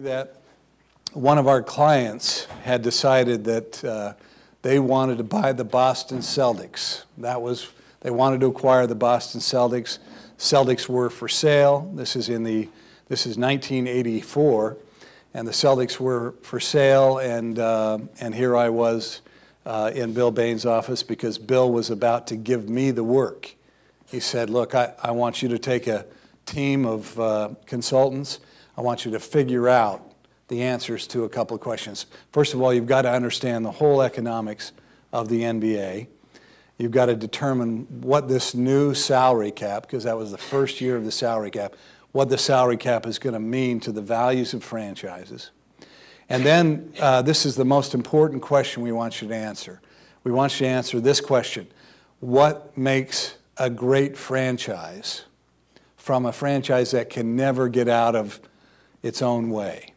that one of our clients had decided that uh, they wanted to buy the Boston Celtics. That was they wanted to acquire the Boston Celtics. Celtics were for sale. This is in the this is 1984, and the Celtics were for sale. And uh, and here I was uh, in Bill Bain's office because Bill was about to give me the work. He said, "Look, I, I want you to take a team of uh, consultants." I want you to figure out the answers to a couple of questions. First of all, you've got to understand the whole economics of the NBA. You've got to determine what this new salary cap, because that was the first year of the salary cap, what the salary cap is going to mean to the values of franchises. And then uh, this is the most important question we want you to answer. We want you to answer this question What makes a great franchise from a franchise that can never get out of its own way.